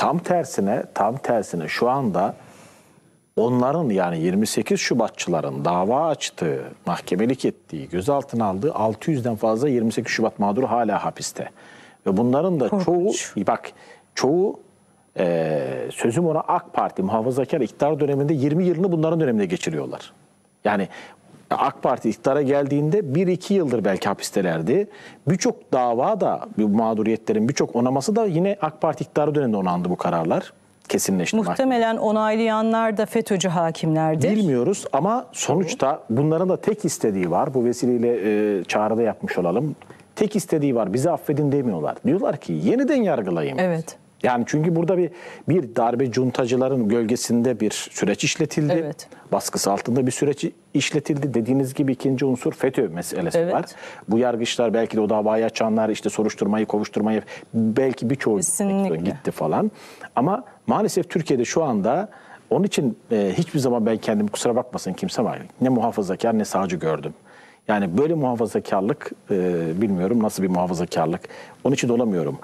Tam tersine, tam tersine şu anda onların yani 28 Şubatçıların dava açtığı, mahkemelik ettiği, gözaltına aldığı 600'den fazla 28 Şubat mağduru hala hapiste. Ve bunların da Korkunç. çoğu, bak çoğu e, sözüm ona AK Parti muhafazakar iktidar döneminde 20 yılını bunların döneminde geçiriyorlar. Yani AK Parti iktidara geldiğinde 1-2 yıldır belki hapistelerdi. Birçok dava da bu mağduriyetlerin birçok onaması da yine AK Parti iktidarı döneminde onandı bu kararlar kesinleşti. Muhtemelen onaylayanlar da FETÖ'cü hakimlerdir. Bilmiyoruz ama sonuçta bunların da tek istediği var. Bu vesileyle e, çağrıda yapmış olalım. Tek istediği var bizi affedin demiyorlar. Diyorlar ki yeniden yargılayın. Evet. Yani çünkü burada bir bir darbe cuntacıların gölgesinde bir süreç işletildi. Evet. Baskısı altında bir süreç işletildi. Dediğiniz gibi ikinci unsur FETÖ meselesi evet. var. Bu yargıçlar belki de o davayı açanlar işte soruşturmayı, kovuşturmayı belki birçoğu gitti falan. Ama maalesef Türkiye'de şu anda onun için e, hiçbir zaman ben kendimi kusura bakmasın kimse var. Ne muhafazakar ne sağcı gördüm. Yani böyle muhafazakarlık e, bilmiyorum nasıl bir muhafazakarlık. Onun için dolamıyorum.